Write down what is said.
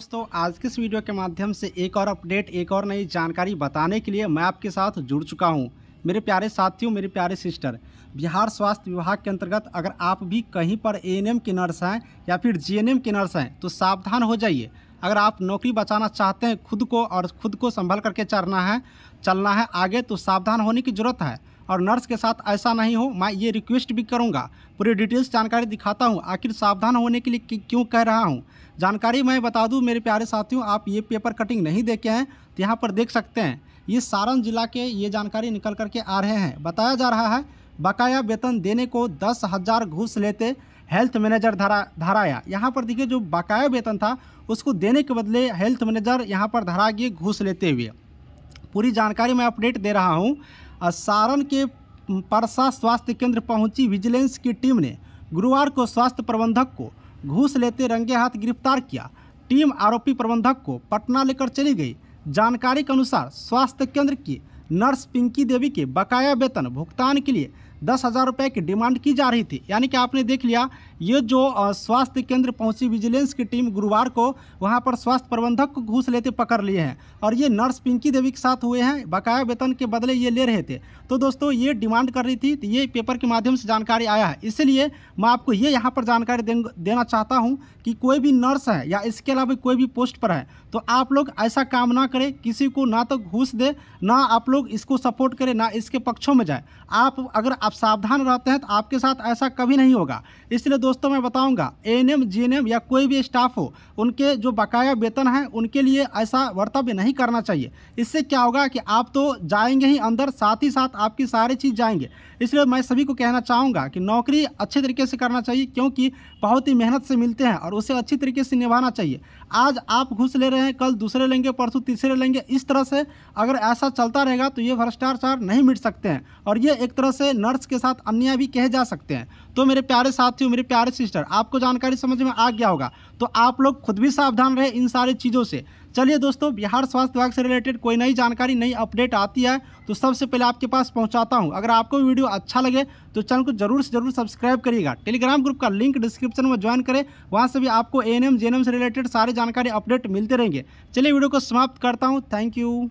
दोस्तों आज के इस वीडियो के माध्यम से एक और अपडेट एक और नई जानकारी बताने के लिए मैं आपके साथ जुड़ चुका हूं मेरे प्यारे साथियों मेरे प्यारे सिस्टर बिहार स्वास्थ्य विभाग के अंतर्गत अगर आप भी कहीं पर एएनएम के नर्स हैं या फिर जीएनएम के नर्स हैं तो सावधान हो जाइए अगर आप नौकरी बचाना चाहते हैं खुद को और खुद को संभल करके चलना है चलना है आगे तो सावधान होने की ज़रूरत है और नर्स के साथ ऐसा नहीं हो मैं ये रिक्वेस्ट भी करूँगा पूरी डिटेल्स जानकारी दिखाता हूँ आखिर सावधान होने के लिए क्यों कह रहा हूँ जानकारी मैं बता दूँ मेरे प्यारे साथियों आप ये पेपर कटिंग नहीं देखे हैं तो यहाँ पर देख सकते हैं ये सारण जिला के ये जानकारी निकल करके आ रहे हैं बताया जा रहा है बकाया वेतन देने को दस हज़ार घूस लेते हेल्थ मैनेजर धरा धराया यहाँ पर देखिए जो बकाया वेतन था उसको देने के बदले हेल्थ मैनेजर यहाँ पर धरा गए घूस लेते हुए पूरी जानकारी मैं अपडेट दे रहा हूँ सारण के परसा स्वास्थ्य केंद्र पहुंची विजिलेंस की टीम ने गुरुवार को स्वास्थ्य प्रबंधक को घूस लेते रंगे हाथ गिरफ्तार किया टीम आरोपी प्रबंधक को पटना लेकर चली गई जानकारी के अनुसार स्वास्थ्य केंद्र की नर्स पिंकी देवी के बकाया वेतन भुगतान के लिए दस हज़ार रुपये की डिमांड की जा रही थी यानी कि आपने देख लिया ये जो स्वास्थ्य केंद्र पहुंची विजिलेंस की टीम गुरुवार को वहां पर स्वास्थ्य प्रबंधक को घूस लेते पकड़ लिए हैं और ये नर्स पिंकी देवी के साथ हुए हैं बकाया वेतन के बदले ये ले रहे थे तो दोस्तों ये डिमांड कर रही थी तो ये पेपर के माध्यम से जानकारी आया है इसलिए मैं आपको ये यहाँ पर जानकारी देना चाहता हूँ कि कोई भी नर्स है या इसके अलावा कोई भी पोस्ट पर है तो आप लोग ऐसा काम ना करें किसी को ना तो घूस दे ना आप लोग इसको सपोर्ट करें ना इसके पक्षों में जाए आप अगर आप सावधान रहते हैं तो आपके साथ ऐसा कभी नहीं होगा इसलिए दोस्तों मैं बताऊंगा एएनएम जीएनएम या कोई भी स्टाफ हो उनके जो बकाया वेतन है उनके लिए ऐसा वर्तव्य नहीं करना चाहिए इससे क्या होगा कि आप तो जाएंगे ही अंदर साथ ही साथ आपकी सारी चीज़ जाएंगे इसलिए मैं सभी को कहना चाहूँगा कि नौकरी अच्छे तरीके से करना चाहिए क्योंकि बहुत ही मेहनत से मिलते हैं और उसे अच्छी तरीके से निभाना चाहिए आज आप घुस ले रहे हैं कल दूसरे लेंगे परसों तीसरे लेंगे इस तरह से अगर ऐसा चलता रहेगा तो ये भ्रष्टाचार नहीं मिट सकते हैं और ये एक तरह से नर्स वर्ड्स के साथ अन्याय भी कहे जा सकते हैं तो मेरे प्यारे साथियों मेरे प्यारे सिस्टर आपको जानकारी समझ में आ गया होगा तो आप लोग खुद भी सावधान रहे इन सारी चीज़ों से चलिए दोस्तों बिहार स्वास्थ्य विभाग से रिलेटेड कोई नई जानकारी नई अपडेट आती है तो सबसे पहले आपके पास पहुंचाता हूं अगर आपको वीडियो अच्छा लगे तो चैनल को जरूर से जरूर सब्सक्राइब करिएगा टेलीग्राम ग्रुप का लिंक डिस्क्रिप्शन में ज्वाइन करें वहां से भी आपको एएनएम जेएनएम से रिलेटेड सारी जानकारी अपडेट मिलते रहेंगे चलिए वीडियो को समाप्त करता हूँ थैंक यू